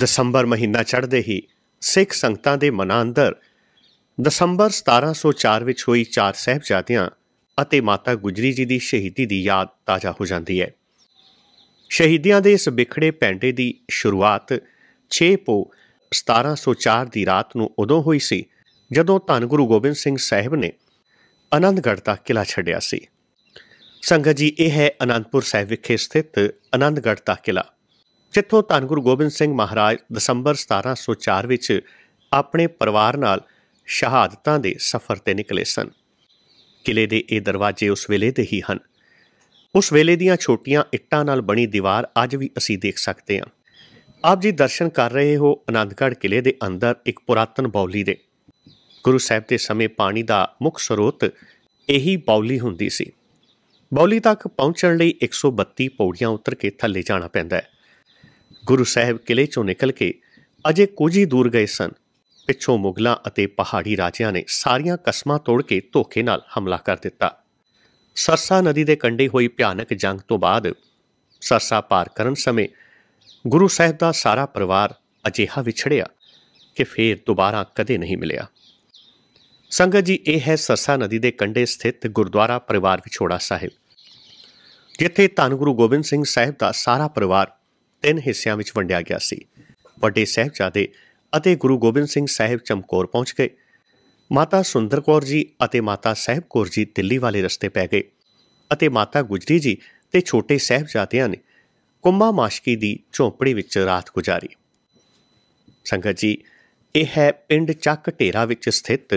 ਦਸੰਬਰ ਮਹੀਨਾ ਚੜ੍ਹਦੇ ਹੀ ਸਿੱਖ ਸੰਗਤਾਂ ਦੇ ਮਨਾਂ ਅੰਦਰ ਦਸੰਬਰ 1704 ਵਿੱਚ ਹੋਈ ਚਾਰ ਸਹਿਬਜ਼ਾਦਿਆਂ ਅਤੇ ਮਾਤਾ ਗੁਜਰੀ ਜੀ ਦੀ ਸ਼ਹੀਦੀ ਦੀ ਯਾਦ ਤਾਜ਼ਾ ਹੋ ਜਾਂਦੀ ਹੈ ਸ਼ਹੀਦੀਆਂ ਦੇ ਇਸ ਵਿਖੜੇ ਪੈਂਡੇ ਦੀ ਸ਼ੁਰੂਆਤ 6 ਪੋ 1704 ਦੀ ਰਾਤ ਨੂੰ ਉਦੋਂ ਹੋਈ ਸੀ ਜਦੋਂ ਧੰਨ ਗੁਰੂ ਗੋਬਿੰਦ ਸਿੰਘ ਸਾਹਿਬ ਨੇ ਆਨੰਦਗੜ੍ਹ ਦਾ ਕਿਲਾ ਛੱਡਿਆ ਸੀ ਸੰਗਤ ਜੀ ਇਹ ਹੈ ਅਨੰਦਪੁਰ ਸਾਹਿਬ ਵਿਖੇ ਸਥਿਤ ਆਨੰਦਗੜ੍ਹ ਦਾ ਕਿਲਾ ਜਿੱਥੋਂ ਧੰਨ ਗੁਰੂ ਗੋਬਿੰਦ ਸਿੰਘ ਮਹਾਰਾਜ ਦਸੰਬਰ 1704 ਵਿੱਚ ਆਪਣੇ ਪਰਿਵਾਰ ਨਾਲ ਸ਼ਹਾਦਤਾਂ ਦੇ ਸਫ਼ਰ ਤੇ ਨਿਕਲੇ ਸਨ ਕਿਲੇ ਦੇ ਇਹ ਦਰਵਾਜ਼ੇ ਉਸ ਵੇਲੇ ਦੇ ਹੀ ਹਨ ਉਸ ਵੇਲੇ ਦੀਆਂ ਛੋਟੀਆਂ ਇੱਟਾਂ ਨਾਲ ਬਣੀ ਦੀਵਾਰ ਅੱਜ ਵੀ ਅਸੀਂ ਦੇਖ ਸਕਦੇ ਹਾਂ ਆਪ ਜੀ ਦਰਸ਼ਨ ਕਰ ਰਹੇ ਹੋ ਆਨੰਦਗੜ੍ਹ ਕਿਲੇ ਦੇ ਅੰਦਰ ਇੱਕ ਪੁਰਾਤਨ ਬੌਲੀ ਦੇ ਗੁਰੂ ਸਾਹਿਬ ਦੇ ਸਮੇਂ ਪਾਣੀ ਦਾ ਮੁੱਖ ਸਰੋਤ ਇਹੀ ਬੌਲੀ ਹੁੰਦੀ ਸੀ ਬੌਲੀ ਤੱਕ ਪਹੁੰਚਣ ਲਈ 132 ਪੌੜੀਆਂ ਉਤਰ ਕੇ ਥੱਲੇ ਜਾਣਾ ਪੈਂਦਾ ਹੈ ਗੁਰੂ ਸਾਹਿਬ ਕਿਲੇ ਚੋਂ ਨਿਕਲ ਕੇ ਅਜੇ ਕੁਝ ਹੀ ਦੂਰ ਗਏ ਸਨ ਪਿੱਛੋਂ ਮੁਗਲਾਂ ਅਤੇ ਪਹਾੜੀ ਰਾਜਿਆਂ ਨੇ ਸਾਰੀਆਂ ਕਸਮਾਂ ਤੋੜ ਕੇ ਧੋਖੇ ਨਾਲ ਹਮਲਾ ਕਰ ਦਿੱਤਾ ਸਰਸਾ ਨਦੀ ਦੇ ਕੰਢੇ ਹੋਈ ਭਿਆਨਕ ਜੰਗ ਤੋਂ ਬਾਅਦ ਸਰਸਾ ਪਾਰ ਕਰਨ ਸਮੇਂ ਗੁਰੂ ਸਾਹਿਬ ਦਾ ਸਾਰਾ ਪਰਿਵਾਰ ਅਜੇਹਾ ਵਿਛੜਿਆ ਕਿ ਫੇਰ ਦੁਬਾਰਾ ਕਦੇ ਨਹੀਂ ਮਿਲਿਆ ਸੰਗਤ ਜੀ ਇਹ ਹੈ ਸਰਸਾ ਨਦੀ ਦੇ ਕੰਢੇ ਸਥਿਤ ਗੁਰਦੁਆਰਾ ਪਰਿਵਾਰ ਵਿਛੋੜਾ ਸਾਹਿਬ ਜਿੱਥੇ ਧੰਨ ਗੁਰੂ ਗੋਬਿੰਦ ਸਿੰਘ ਸਾਹਿਬ ਦਾ ਸਾਰਾ ਪਰਿਵਾਰ ਤਿੰਨ ਹਿੱਸਿਆਂ ਵਿੱਚ ਵੰਡਿਆ ਗਿਆ ਸੀ ਵੱਡੇ ਸਹਿਬਜ਼ਾਦੇ ਅਤੇ ਗੁਰੂ ਗੋਬਿੰਦ ਸਿੰਘ ਸਾਹਿਬ ਚਮਕੌਰ ਪਹੁੰਚ ਗਏ ਮਾਤਾ ਸੁੰਦਰ ਕੌਰ ਜੀ ਅਤੇ ਮਾਤਾ ਸਾਹਿਬ ਕੌਰ ਜੀ ਦਿੱਲੀ ਵਾਲੇ ਰਸਤੇ ਪੈ ਗਏ ਅਤੇ ਮਾਤਾ ਗੁਜਰੀ ਜੀ ਤੇ ਛੋਟੇ ਸਹਿਬਜ਼ਾਦਿਆਂ ਨੇ ਕੁੰਮਾ ਮਾਸ਼ਕੀ ਦੀ ਝੌਂਪੜੀ ਵਿੱਚ ਰਾਤ ਗੁਜ਼ਾਰੀ ਸੰਗਤ ਜੀ ਇਹ ਹੈ ਪਿੰਡ ਚੱਕ ਢੇਰਾ ਵਿੱਚ ਸਥਿਤ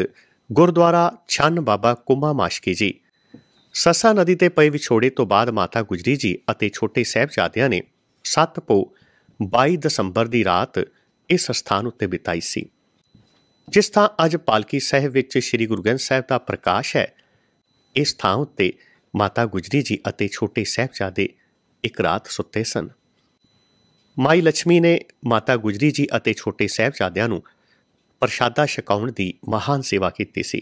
ਗੁਰਦੁਆਰਾ ਛੰਨ ਬਾਬਾ ਕੁੰਮਾ ਮਾਸ਼ਕੀ ਜੀ ਸਸਾ ਨਦੀ ਤੇ ਪਏ ਵਿਛੋੜੇ ਤੋਂ ਬਾਅਦ ਮਾਤਾ ਗੁਜਰੀ ਜੀ ਅਤੇ ਛੋਟੇ ਸਹਿਬਜ਼ਾਦਿਆਂ ਨੇ ਸਤਪੋ 22 ਦਸੰਬਰ ਦੀ ਰਾਤ ਇਸ ਸਥਾਨ ਉੱਤੇ ਬਿਤਾਈ ਸੀ ਜਿਸ ਥਾਂ ਅੱਜ ਪਾਲਕੀ ਸਾਹਿਬ ਵਿੱਚ ਸ੍ਰੀ ਗੁਰੂ ਗ੍ਰੰਥ ਸਾਹਿਬ ਦਾ ਪ੍ਰਕਾਸ਼ ਹੈ ਇਸ ਥਾਂ ਉੱਤੇ ਮਾਤਾ ਗੁਜਰੀ ਜੀ ਅਤੇ ਛੋਟੇ ਸਹਿਬਜ਼ਾਦੇ ਇੱਕ ਰਾਤ ਸੁੱਤੇ ਸਨ ਮਾਈ ਲక్ష్ਮੀ ਨੇ ਮਾਤਾ ਗੁਜਰੀ ਜੀ ਅਤੇ ਛੋਟੇ ਸਹਿਬਜ਼ਾਦਿਆਂ ਨੂੰ ਪ੍ਰਸ਼ਾਦਾ ਛਕਾਉਣ ਦੀ ਮਹਾਨ ਸੇਵਾ ਕੀਤੀ ਸੀ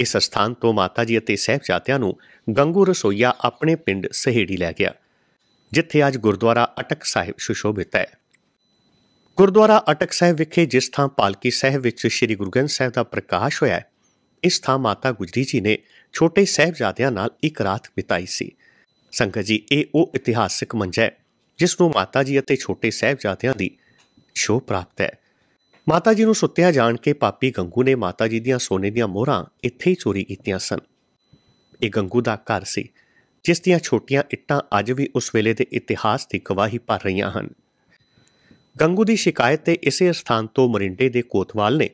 ਇਸ ਸਥਾਨ ਤੋਂ ਮਾਤਾ ਜੀ ਅਤੇ ਸਹਿਬਜ਼ਾਦਿਆਂ ਨੂੰ ਗੰਗੂ ਰਸੋਈਆ ਆਪਣੇ ਪਿੰਡ ਸਹੇੜੀ ਲੈ ਗਿਆ ਜਿੱਥੇ ਅੱਜ ਗੁਰਦੁਆਰਾ ਅਟਕ ਸਾਹਿਬ ਸੁਸ਼ੋਭਿਤ ਹੈ ਗੁਰਦੁਆਰਾ ਅਟਕ ਸਾਹਿਬ ਵਿਖੇ ਜਿਸ ਥਾਂ ਪਾਲਕੀ ਸਾਹਿਬ ਵਿੱਚ ਸ੍ਰੀ ਗੁਰੂ ਗ੍ਰੰਥ ਸਾਹਿਬ ਦਾ ਪ੍ਰਕਾਸ਼ ਹੋਇਆ ਇਸ ਥਾਂ ਮਾਤਾ ਗੁਜਰੀ ਜੀ ਨੇ ਛੋਟੇ ਸਹਿਬਜ਼ਾਦਿਆਂ ਨਾਲ ਇੱਕ ਰਾਤ ਬਿਤਾਈ ਸੀ ਸੰਗਤ ਜੀ ਇਹ ਉਹ ਇਤਿਹਾਸਿਕ ਮੰਜ ਹੈ ਜਿਸ ਨੂੰ ਮਾਤਾ ਜੀ ਅਤੇ ਛੋਟੇ ਸਹਿਬਜ਼ਾਦਿਆਂ ਦੀ ਸ਼ੋਭ ਪ੍ਰਾਪਤ ਹੈ ਮਾਤਾ ਜੀ ਨੂੰ ਸੁੱਤਿਆ ਜਾਣ ਕੇ ਪਾਪੀ ਗੰਗੂ ਨੇ ਮਾਤਾ ਜੀ ਦੀਆਂ ਸੋਨੇ ਦੀਆਂ ਮੋਹਰਾਂ ਇੱਥੇ ਹੀ ਚੋਰੀ ਕੀਤੀਆਂ ਸਨ ਇਹ ਗੰਗੂ ਦਾ ਘਰ ਸੀ ਜਿਸ ਦੀਆਂ ਛੋਟੀਆਂ ਇੱਟਾਂ ਅੱਜ ਵੀ ਉਸ ਵੇਲੇ ਦੇ ਇਤਿਹਾਸ ਦੀ ਗਵਾਹੀ ਭਰ ਰਹੀਆਂ ਹਨ ਗੰਗੂ ਦੀ ਸ਼ਿਕਾਇਤ ਤੇ ਇਸੇ ਸਥਾਨ ਤੋਂ ਮਰਿੰਡੇ ਦੇ ਕੋਤਵਾਲ ਨੇ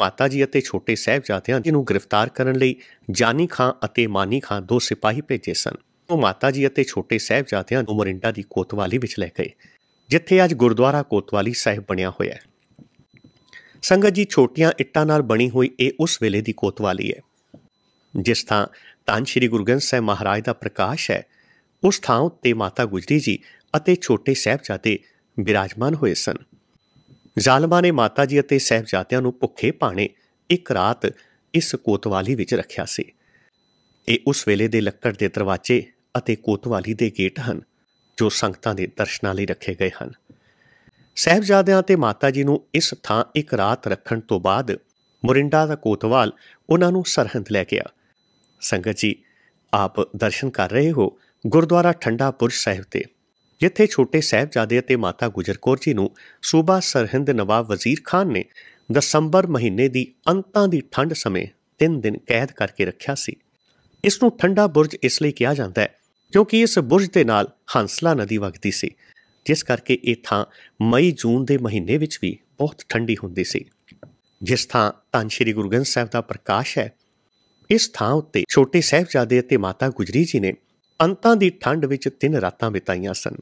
ਮਾਤਾ ਜੀ ਅਤੇ ਛੋਟੇ ਸਹਿਬਜ਼ਾਦਿਆਂ ਜਿਹਨੂੰ ਗ੍ਰਿਫਤਾਰ ਕਰਨ ਲਈ ਜਾਨੀ ਖਾਨ ਅਤੇ ਮਾਨੀ ਖਾਨ ਦੋ ਸਿਪਾਹੀ ਭੇਜੇ ਸਨ ਉਹ ਮਾਤਾ ਜੀ ਅਤੇ ਛੋਟੇ ਸਹਿਬਜ਼ਾਦਿਆਂ ਨੂੰ ਮਰਿੰਡਾ ਦੀ ਕੋਤਵਾਲੀ ਵਿੱਚ ਲੈ ਗਏ ਜਿੱਥੇ ਅੱਜ ਗੁਰਦੁਆਰਾ ਕੋਤਵਾਲੀ ਸਾਹਿਬ ਬਣਿਆ ਹੋਇਆ ਹੈ ਸੰਗਤ ਜੀ ਛੋਟੀਆਂ ਇੱਟਾਂ ਨਾਲ ਬਣੀ ਹੋਈ ਇਹ ਉਸ ਵੇਲੇ ਦੀ ਕੋਤਵਾਲੀ ਹੈ ਜਿਸ ਥਾਂ ਧੰਨ ਸ਼੍ਰੀ ਗੁਰੂ ਗ੍ਰੰਥ ਸਾਹਿਬ ਮਹਾਰਾਜ ਦਾ ਪ੍ਰਕਾਸ਼ ਹੈ ਉਸ ਥਾਂ ਉੱਤੇ ਮਾਤਾ ਗੁਜਰੀ ਜੀ ਅਤੇ ਛੋਟੇ ਸਹਿਬਜ਼ਾਦੇ ਬਿਰਾਜਮਾਨ ਹੋਏ ਸਨ ਜ਼ਾਲਮਾਂ ਨੇ ਮਾਤਾ ਜੀ ਅਤੇ ਸਹਿਬਜ਼ਾਦਿਆਂ ਨੂੰ ਭੁੱਖੇ ਪਾਣੇ ਇੱਕ ਰਾਤ ਇਸ ਕੋਤਵਾਲੀ ਵਿੱਚ ਰੱਖਿਆ ਸੀ ਇਹ ਉਸ ਵੇਲੇ ਦੇ ਲੱਕੜ ਦੇ ਦਰਵਾਜ਼ੇ ਅਤੇ ਕੋਤਵਾਲੀ ਦੇ ਗੇਟ ਹਨ ਜੋ ਸੰਗਤਾਂ ਦੇ ਦਰਸ਼ਨਾਂ ਲਈ ਰੱਖੇ ਗਏ ਹਨ ਸਹਿਬਜ਼ਾਦਿਆਂ ਤੇ ਮਾਤਾ ਜੀ ਨੂੰ ਇਸ ਥਾਂ ਇੱਕ ਰਾਤ ਰੱਖਣ ਤੋਂ ਬਾਅਦ ਮੋਰਿੰਡਾ ਦਾ ਕੋਤਵਾਲ ਉਹਨਾਂ ਨੂੰ ਸਰਹੰਦ ਲੈ ਗਿਆ ਸੰਗਤ ਜੀ ਆਪ ਦਰਸ਼ਨ ਕਰ ਰਹੇ ਹੋ ਗੁਰਦੁਆਰਾ ਠੰਡਾ ਪੁਰਸ਼ ਸਾਹਿਬ ਤੇ ਜਿੱਥੇ ਛੋਟੇ ਸਹਿਬਜ਼ਾਦੇ ਅਤੇ ਮਾਤਾ ਗੁਜਰਕੌਰ ਜੀ ਨੂੰ ਸੂਬਾ ਸਰਹਿੰਦ ਨਵਾਬ ਵਜ਼ੀਰ ਖਾਨ ਨੇ ਦਸੰਬਰ ਮਹੀਨੇ ਦੀ ਅੰਤਾਂ ਦੀ ਠੰਡ ਸਮੇਂ 3 ਦਿਨ ਕੈਦ ਕਰਕੇ ਰੱਖਿਆ ਸੀ ਇਸ ਨੂੰ ਠੰਡਾ ਬੁਰਜ ਇਸ ਲਈ ਕਿਹਾ ਜਾਂਦਾ ਹੈ ਕਿਉਂਕਿ ਇਸ ਬੁਰਜ ਦੇ ਨਾਲ ਹੰਸਲਾ ਨਦੀ ਵਗਦੀ ਸੀ ਜਿਸ ਕਰਕੇ ਇਹ ਥਾਂ ਮਈ ਜੂਨ ਦੇ ਮਹੀਨੇ ਵਿੱਚ ਵੀ ਬਹੁਤ ਠੰਡੀ ਹੁੰਦੀ ਸੀ ਜਿਸ ਥਾਂ ਤਾਂ ਸ਼੍ਰੀ ਗੁਰੂ ਗ੍ਰੰਥ ਸਾਹਿਬ ਦਾ ਪ੍ਰਕਾਸ਼ ਹੈ ਇਸ ਥਾਂ ਉੱਤੇ ਛੋਟੇ ਸਹਿਬਜ਼ਾਦੇ ਅਤੇ ਮਾਤਾ ਗੁਜਰੀ ਜੀ ਨੇ ਅੰਤਾਂ ਦੀ ਠੰਡ ਵਿੱਚ ਤਿੰਨ ਰਾਤਾਂ ਬਿਤਾਈਆਂ ਸਨ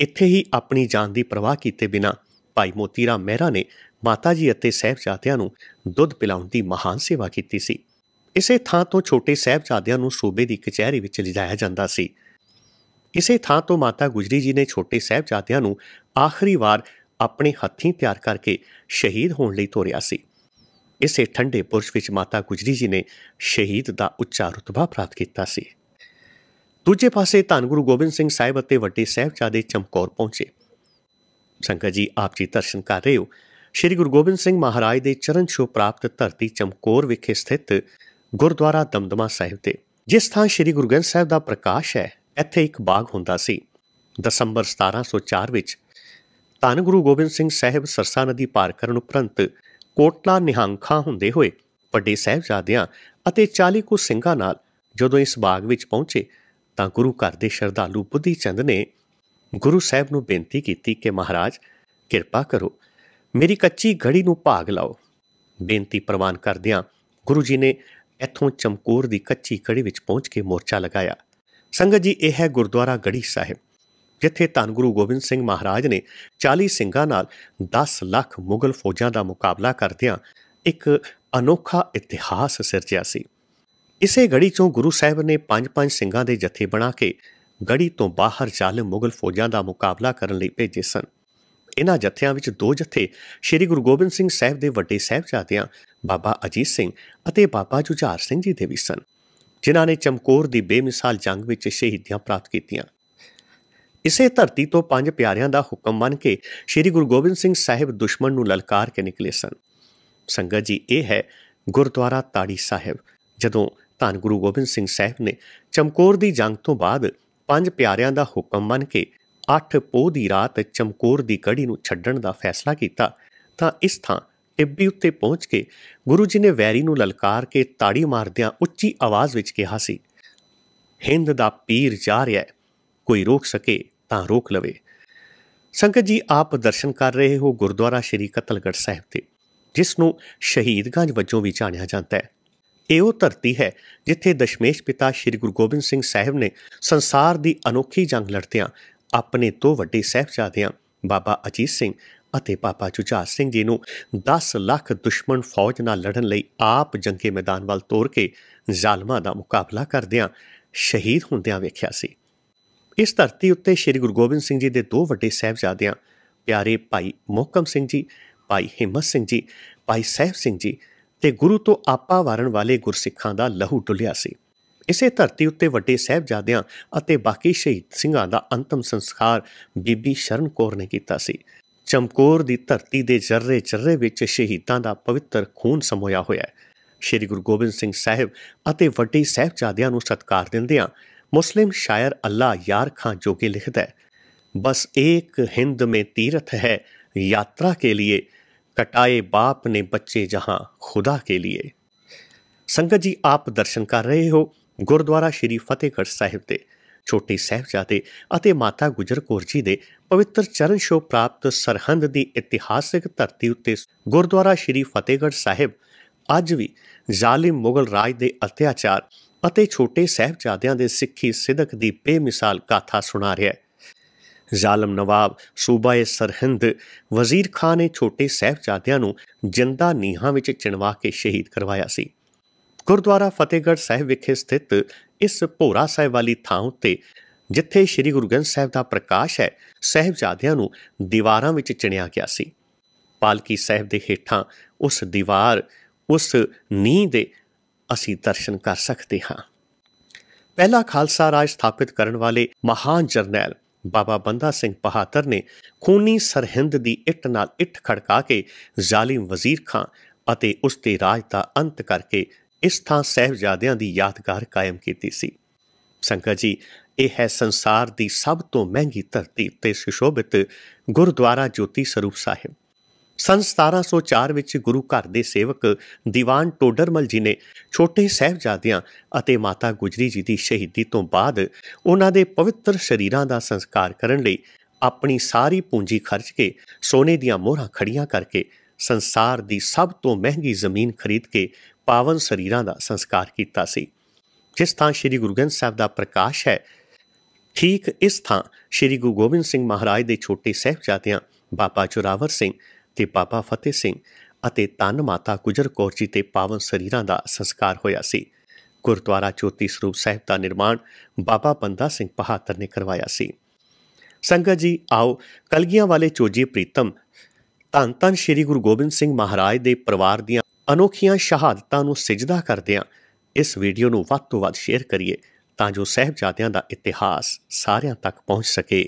ਇੱਥੇ ਹੀ ਆਪਣੀ ਜਾਨ ਦੀ ਪਰਵਾਹ ਕੀਤੇ ਬਿਨਾ ਭਾਈ ਮੋਤੀ ਰਾਮ ਮਹਿਰਾ ਨੇ ਮਾਤਾ ਜੀ ਅਤੇ ਸਹਿਬਜ਼ਾਦਿਆਂ ਨੂੰ ਦੁੱਧ ਪਿਲਾਉਣ ਦੀ ਮਹਾਨ ਸੇਵਾ ਕੀਤੀ ਸੀ ਇਸੇ ਥਾਂ ਤੋਂ ਛੋਟੇ ਸਹਿਬਜ਼ਾਦਿਆਂ ਨੂੰ ਸੂਬੇ ਦੀ ਕਚਹਿਰੀ ਵਿੱਚ ਲਿਜਾਇਆ ਜਾਂਦਾ ਸੀ ਇਸੇ ਥਾਂ ਤੋਂ ਮਾਤਾ ਗੁਜਰੀ ਜੀ ਨੇ ਛੋਟੇ ਸਹਿਬਜ਼ਾਦਿਆਂ ਨੂੰ ਆਖਰੀ ਵਾਰ ਆਪਣੇ ਹੱਥੀਂ ਤਿਆਰ ਕਰਕੇ ਸ਼ਹੀਦ ਹੋਣ ਲਈ ਤੋਰਿਆ ਸੀ ਇਸੇ ਠੰਡੇ ਪੁਰਸ਼ ਵਿੱਚ ਮਾਤਾ ਗੁਜਰੀ ਜੀ ਨੇ ਸ਼ਹੀਦ ਦਾ ਉੱਚਾ ਰਤਬਾ ਪ੍ਰਾਪਤ ਕੀਤਾ ਸੀ ਦੂਜੇ ਪਾਸੇ ਧੰਨ ਗੁਰੂ ਗੋਬਿੰਦ ਸਿੰਘ ਸਾਹਿਬ ਅਤੇ ਵੱਡੇ ਸਹਿਬਜ਼ਾਦੇ ਚਮਕੌਰ ਪਹੁੰਚੇ ਸੰਗਤ ਜੀ ਆਪ ਜੀ ਦਰਸ਼ਨ ਕਰ ਰਹੇ ਹੋ ਸ੍ਰੀ ਗੁਰੂ ਗੋਬਿੰਦ ਸਿੰਘ ਮਹਾਰਾਜ ਦੇ ਚਰਨ ਛੋ ਪ੍ਰਾਪਤ ਧਰਤੀ ਚਮਕੌਰ ਵਿਖੇ ਸਥਿਤ ਗੁਰਦੁਆਰਾ ਦਮਦਮਾ ਸਾਹਿਬ ਤੇ ਜਿਸ ਥਾਂ ਸ੍ਰੀ ਗੁਰੂ ਗ੍ਰੰਥ ਸਾਹਿਬ ਦਾ ਪ੍ਰਕਾਸ਼ ਹੈ ਇੱਥੇ ਇੱਕ ਬਾਗ ਹੁੰਦਾ ਸੀ ਦਸੰਬਰ 1704 ਵਿੱਚ ਧੰਨ ਗੁਰੂ ਗੋਬਿੰਦ ਸਿੰਘ ਸਾਹਿਬ ਸਰਸਾ ਨਦੀ ਪਾਰ ਕਰਨ ਉਪਰੰਤ ਕੋਟਲਾ ਨਿਹੰਖਾਂ ਹੁੰਦੇ ਹੋਏ ਵੱਡੇ ਸਹਿਬਜ਼ਾਦਿਆਂ ਅਤੇ 40 ਕੁ ਸਿੰਘਾਂ ਨਾਲ ਜਦੋਂ ਇਸ ਬਾਗ ਵਿੱਚ ਪਹੁੰਚੇ ਤਾਂ ਗੁਰੂ ਘਰ ਦੇ ਸ਼ਰਧਾਲੂ ਬੁੱਧੀ ਚੰਦ ਨੇ ਗੁਰੂ ਸਾਹਿਬ ਨੂੰ ਬੇਨਤੀ ਕੀਤੀ ਕਿ ਮਹਾਰਾਜ ਕਿਰਪਾ ਕਰੋ ਮੇਰੀ ਕੱਚੀ ਘੜੀ ਨੂੰ ਭਾਗ ਲਾਓ ਬੇਨਤੀ ਪ੍ਰਵਾਨ ਕਰਦਿਆਂ ਗੁਰੂ ਜੀ ਨੇ ਇੱਥੋਂ ਚਮਕੌਰ ਦੀ ਕੱਚੀ ਘੜੀ ਵਿੱਚ ਪਹੁੰਚ ਕੇ ਮੋਰਚਾ ਲਗਾਇਆ ਸੰਗਤ ਜੀ ਇਹ ਹੈ ਗੁਰਦੁਆਰਾ ਗੜੀ ਸਾਹਿਬ ਜਿੱਥੇ ਧੰਨ ਗੁਰੂ ਗੋਬਿੰਦ ਸਿੰਘ ਮਹਾਰਾਜ ਨੇ 40 ਸਿੰਘਾਂ ਨਾਲ 10 ਲੱਖ ਮੁਗਲ ਫੌਜਾਂ ਦਾ ਮੁਕਾਬਲਾ ਕਰਦਿਆਂ ਇੱਕ ਅਨੋਖਾ ਇਤਿਹਾਸ ਸਿਰਜਿਆ ਸੀ ਇਸੇ ਗੜੀ ਚੋਂ ਗੁਰੂ ਸਾਹਿਬ ਨੇ 5-5 ਸਿੰਘਾਂ ਦੇ ਜਥੇ ਬਣਾ ਕੇ ਗੜੀ ਤੋਂ ਬਾਹਰ ਚੱਲ ਮੁਗਲ ਫੌਜਾਂ ਦਾ ਮੁਕਾਬਲਾ ਕਰਨ ਲਈ ਭੇਜੇ ਸਨ ਇਹਨਾਂ ਜਥਿਆਂ ਵਿੱਚ ਦੋ ਜਥੇ ਸ੍ਰੀ ਗੁਰੂ ਗੋਬਿੰਦ ਸਿੰਘ ਸਾਹਿਬ ਦੇ ਵੱਡੇ ਸਹਿਬਜ਼ਾਦਿਆਂ ਬਾਬਾ ਅਜੀਤ ਸਿੰਘ ਅਤੇ ਬਾਬਾ ਜੁਝਾਰ ਸਿੰਘ ਜੀ ਦੇ ਵੀ ਸਨ ਜਿਨ੍ਹਾਂ ਨੇ ਚਮਕੌਰ ਦੀ ਬੇਮਿਸਾਲ ਜੰਗ ਵਿੱਚ ਸ਼ਹੀਦੀਆਂ ਪ੍ਰਾਪਤ ਕੀਤੀਆਂ ਇਸੇ ਧਰਤੀ ਤੋਂ ਪੰਜ ਪਿਆਰਿਆਂ ਦਾ ਹੁਕਮ ਮੰਨ ਕੇ ਸ੍ਰੀ ਗੁਰੂ ਗੋਬਿੰਦ ਸਿੰਘ ਸਾਹਿਬ ਦੁਸ਼ਮਣ ਨੂੰ ਲਲਕਾਰ ਕੇ ਨਿਕਲੇ ਸਨ ਸੰਗਤ ਜੀ ਇਹ ਹੈ ਗੁਰਦੁਆਰਾ ਤਾੜੀ ਸਾਹਿਬ ਜਦੋਂ ਧੰਨ ਗੁਰੂ ਗੋਬਿੰਦ ਸਿੰਘ ਸਾਹਿਬ ਨੇ ਚਮਕੌਰ ਦੀ ਜੰਗ ਤੋਂ ਬਾਅਦ ਪੰਜ ਪਿਆਰਿਆਂ ਦਾ ਹੁਕਮ ਮੰਨ ਕੇ ਅੱਠ ਪੋਹ ਦੀ ਰਾਤ ਚਮਕੌਰ ਦੀ ਕੜੀ ਨੂੰ ਛੱਡਣ ਦਾ ਫੈਸਲਾ ਕੀਤਾ ਤਾਂ ਇਸ ਥਾਂ ਟਿੱਬੀ ਉੱਤੇ ਪਹੁੰਚ ਕੇ ਗੁਰੂ ਜੀ ਨੇ ਵੈਰੀ ਨੂੰ ਲਲਕਾਰ ਕੇ ਤਾੜੀ ਮਾਰਦਿਆਂ ਉੱਚੀ ਆਵਾਜ਼ ਵਿੱਚ ਕਿਹਾ ਸੀ ਹਿੰਦ ਦਾ ਪੀਰ ਜਾ ਰਿਹਾ ਹੈ ਕੋਈ ਰੋਕ ਸਕੇ ਤਾਂ ਰੋਕ ਲਵੇ ਸੰਗਤ ਜੀ ਆਪ ਦਰਸ਼ਨ ਕਰ ਰਹੇ ਹੋ ਗੁਰਦੁਆਰਾ ਸ਼੍ਰੀ ਕਤਲਗੜ ਸਾਹਿਬ ਤੇ ਜਿਸ ਨੂੰ ਸ਼ਹੀਦਗੰਜ ਵਜੋਂ ਵੀ ਜਾਣਿਆ ਜਾਂਦਾ ਹੈ ਇਹ ਉਹ ਧਰਤੀ ਹੈ ਜਿੱਥੇ ਦਸ਼ਮੇਸ਼ ਪਿਤਾ ਸ਼੍ਰੀ ਗੁਰੂ ਗੋਬਿੰਦ ਸਿੰਘ ਸਾਹਿਬ ਨੇ ਸੰਸਾਰ ਦੀ ਅਨੋਖੀ ਜੰਗ ਲੜਦਿਆਂ ਆਪਣੇ ਤੋਂ ਵੱਡੇ ਸਹਿਬਜ਼ਾਦਿਆਂ ਬਾਬਾ ਅਜੀਤ ਸਿੰਘ ਅਤੇ ਪਾਪਾ ਚੁਚਾ ਸਿੰਘ ਜੀ ਨੂੰ 10 ਲੱਖ ਦੁਸ਼ਮਣ ਫੌਜ ਨਾਲ ਲੜਨ ਲਈ ਆਪ ਜੰਗੇ ਮੈਦਾਨ ਵੱਲ ਤੋਰ ਕੇ ਜ਼ਾਲਮਾਂ ਦਾ ਮੁਕਾਬਲਾ ਕਰਦਿਆਂ ਸ਼ਹੀਦ ਹੁੰਦਿਆਂ ਵੇਖਿਆ ਸੀ ਇਸ ਧਰਤੀ ਉੱਤੇ ਸ੍ਰੀ ਗੁਰੂ ਗੋਬਿੰਦ ਸਿੰਘ ਜੀ ਦੇ ਦੋ ਵੱਡੇ ਸਹਿਬਜ਼ਾਦਿਆਂ ਪਿਆਰੇ ਭਾਈ ਮੋਹਕਮ ਸਿੰਘ ਜੀ ਭਾਈ ਹਿੰਮਤ ਸਿੰਘ ਜੀ ਭਾਈ ਸਹਿਬ ਸਿੰਘ ਜੀ ਤੇ ਗੁਰੂ ਤੋਂ ਆਪਾ ਵਾਰਨ ਵਾਲੇ ਗੁਰਸਿੱਖਾਂ ਦਾ ਲਹੂ ਡੁੱਲਿਆ ਸੀ ਇਸੇ ਧਰਤੀ ਉੱਤੇ ਵੱਡੇ ਸਹਿਬਜ਼ਾਦਿਆਂ ਅਤੇ ਬਾਕੀ ਸ਼ਹੀਦ ਸਿੰਘਾਂ ਦਾ ਅੰਤਮ ਸੰਸਕਾਰ ਬੀਬੀ ਸ਼ਰਨ ਕੌਰ ਨੇ ਕੀਤਾ ਸੀ ਚਮਕੌਰ ਦੀ ਧਰਤੀ ਦੇ ਜਰਰੇ ਚਰਰੇ ਵਿੱਚ ਸ਼ਹੀਦਾਂ ਦਾ ਪਵਿੱਤਰ ਖੂਨ ਸਮੋਇਆ ਹੋਇਆ ਹੈ ਸ਼੍ਰੀ ਗੁਰੂ ਗੋਬਿੰਦ ਸਿੰਘ ਸਾਹਿਬ ਅਤੇ ਵੱਡੇ ਸਹਿਬਜ਼ਾਦਿਆਂ ਨੂੰ ਸਤਿਕਾਰ ਦਿੰਦਿਆਂ ਸ਼ਾਇਰ ਅੱਲਾ ਯਾਰ यार ਜੋ ਕਿ ਲਿਖਦਾ ਹੈ ਬਸ ਇੱਕ ਹਿੰਦ ਮੇ ਤੀਰਥ ਹੈ ਯਾਤਰਾ ਕੇ लिए ਕਟਾਏ ਬਾਪ ਨੇ ਬੱਚੇ ਜਹਾਂ ਖੁਦਾ ਕੇ लिए ਸੰਗਤ ਜੀ ਆਪ ਦਰਸ਼ਨ ਕਰ ਰਹੇ ਹੋ ਗੁਰਦੁਆਰਾ ਸ਼੍ਰੀ ਫਤਿਹਗੜ ਸਾਹਿਬ ਦੇ ਛੋਟੀ ਸਹਿਬਜ਼ਾਦੇ ਅਤੇ ਮਾਤਾ ਗੁਜਰ ਕੌਰ ਜੀ ਦੇ ਪਵਿੱਤਰ ਚਰਨ ਛੋ ਪ੍ਰਾਪਤ ਸਰਹੰਦ ਦੀ ਇਤਿਹਾਸਿਕ ਧਰਤੀ ਉੱਤੇ ਗੁਰਦੁਆਰਾ ਸ਼੍ਰੀ ਫਤਿਹਗੜ ਸਾਹਿਬ ਅੱਜ ਵੀ ਜ਼ਾਲਿਮ ਮੁਗਲ ਰਾਜ ਦੇ ਅਤਿਆਚਾਰ ਅਤੇ ਛੋਟੇ ਸਹਿਬਜ਼ਾਦਿਆਂ ਦੇ ਸਿੱਖੀ ਸਿਦਕ ਦੀ ਬੇਮਿਸਾਲ ਕਾਥਾ ਸੁਣਾ ਰਿਹਾ ਹੈ ਜ਼ਾਲਮ ਨਵਾਬ ਸੂਬਾਏ ਸਰਹੰਦ ਵਜ਼ੀਰ ਖਾਨ ਨੇ ਛੋਟੇ ਸਹਿਬਜ਼ਾਦਿਆਂ ਨੂੰ ਜਿੰਦਾ ਨੀਹਾਂ ਵਿੱਚ ਚਿਣਵਾ ਕੇ ਸ਼ਹੀਦ ਕਰਵਾਇਆ ਸੀ ਗੁਰਦੁਆਰਾ ਫਤਿਹਗੜ੍ਹ ਸਾਹਿਬ ਵਿਖੇ ਸਥਿਤ ਇਸ ਭੋਰਾ ਸਾਹਿਬ ਵਾਲੀ ਥਾਂ ਉੱਤੇ ਜਿੱਥੇ ਸ੍ਰੀ ਗੁਰੂ ਗ੍ਰੰਥ ਸਾਹਿਬ ਦਾ ਪ੍ਰਕਾਸ਼ ਹੈ ਸਹਿਬਜ਼ਾਦਿਆਂ ਨੂੰ ਦੀਵਾਰਾਂ ਵਿੱਚ ਚਿਣਿਆ ਗਿਆ ਸੀ ਪਾਲਕੀ ਸਾਹਿਬ ਦੇ ਹੇਠਾਂ ਉਸ ਦੀਵਾਰ ਉਸ ਨੀਂਹ ਦੇ ਅਸੀਂ ਦਰਸ਼ਨ ਕਰ ਸਕਦੇ ਹਾਂ ਪਹਿਲਾ ਖਾਲਸਾ ਰਾਜ ਸਥਾਪਿਤ ਕਰਨ ਵਾਲੇ ਮਹਾਨ ਜਰਨੈਲ ਬਾਬਾ ਬੰਦਾ ਸਿੰਘ ਬਹਾਦਰ ਨੇ ਖੂਨੀ ਸਰਹਿੰਦ ਦੀ ਇੱਟ ਨਾਲ ਇੱਟ ਖੜਕਾ ਕੇ ਜ਼ਾਲਿਮ ਵਜ਼ੀਰ ਖਾਂ ਅਤੇ ਉਸ ਦੇ ਰਾਜ ਦਾ ਅੰਤ ਕਰਕੇ ਇਸ ਥਾਂ ਸਹਿਬਜ਼ਾਦਿਆਂ ਦੀ ਯਾਦਗਾਰ ਕਾਇਮ ਕੀਤੀ ਸੀ ਸੰਗਤ ਜੀ ਇਹ ਹੈ ਸੰਸਾਰ ਦੀ ਸਭ ਤੋਂ ਮਹਿੰਗੀ ਧਰਤੀ ਤੇ ਸੁਸ਼ੋਭਿਤ ਗੁਰਦੁਆਰਾ ਜੋਤੀ ਸਰੂਪ ਸਾਹਿਬ ਸਨ 1704 ਵਿੱਚ ਗੁਰੂ ਘਰ ਦੇ ਸੇਵਕ ਦੀਵਾਨ ਟੋਡਰਮਲ ਜੀ ਨੇ ਛੋਟੇ ਸਹਿਬਜ਼ਾਦਿਆਂ ਅਤੇ ਮਾਤਾ ਗੁਜਰੀ ਜੀ ਦੀ ਸ਼ਹੀਦੀ ਤੋਂ ਬਾਅਦ ਉਹਨਾਂ ਦੇ ਪਵਿੱਤਰ ਸ਼ਰੀਰਾਂ ਦਾ ਸੰਸਕਾਰ ਕਰਨ ਲਈ ਆਪਣੀ ਸਾਰੀ ਪੂੰਜੀ ਖਰਚ ਕੇ ਸੋਨੇ ਦੀਆਂ ਮੋਹਰਾਂ ਖੜੀਆਂ ਕਰਕੇ ਸੰਸਾਰ ਦੀ ਸਭ ਤੋਂ ਮਹਿੰਗੀ ਜ਼ਮੀਨ ਖਰੀਦ ਕੇ ਪਾਵਨ ਸਰੀਰਾਂ ਦਾ ਸੰਸਕਾਰ ਕੀਤਾ ਸੀ ਜਿਸ ਥਾਂ ਸ੍ਰੀ ਗੁਰੂ ਗ੍ਰੰਥ ਸਾਹਿਬ ਦਾ ਪ੍ਰਕਾਸ਼ ਹੈ ਠੀਕ ਇਸ ਥਾਂ ਸ੍ਰੀ ਗੁਰੂ ਗੋਬਿੰਦ ਸਿੰਘ ਮਹਾਰਾਜ ਦੇ ਛੋਟੇ ਸਹਿਬਜ਼ਾਦਿਆਂ ਬਾਬਾ ਚੁਰਾਵਰ ਸਿੰਘ ਤੇ ਪਾਪਾ ਫਤਿਹ ਸਿੰਘ ਅਤੇ ਤਨ ਮਾਤਾ ਗੁਜਰ ਕੌਰ ਜੀ ਤੇ ਪਾਵਨ ਸਰੀਰਾਂ ਦਾ ਸੰਸਕਾਰ ਹੋਇਆ ਸੀ ਗੁਰਦੁਆਰਾ ਚੋਤੀ ਸਰੂਪ ਸਾਹਿਬ ਦਾ ਨਿਰਮਾਣ ਬਾਬਾ ਬੰਦਾ ਸਿੰਘ ਪਹਾਤਰ ਨੇ ਕਰਵਾਇਆ ਸੀ ਸੰਗਤ ਜੀ ਆਓ ਕਲਗੀਆਂ ਵਾਲੇ ਚੋਜੀ ਪ੍ਰੀਤਮ ਤਨ ਤਨ ਸ੍ਰੀ ਗੁਰੂ ਗੋਬਿੰਦ ਸਿੰਘ ਮਹਾਰਾਜ ਦੇ ਪਰਿਵਾਰ ਦੀਆਂ ਅਨੋਖੀਆਂ ਸ਼ਹਾਦਤਾਂ ਨੂੰ ਸਜਦਾ ਕਰਦੇ ਆ ਇਸ ਵੀਡੀਓ ਨੂੰ ਵੱਧ ਤੋਂ ਵੱਧ ਸ਼ੇਅਰ ਕਰੀਏ ਤਾਂ ਜੋ ਸਹਿਬਜ਼ਾਦਿਆਂ ਦਾ ਇਤਿਹਾਸ ਸਾਰਿਆਂ ਤੱਕ ਪਹੁੰਚ ਸਕੇ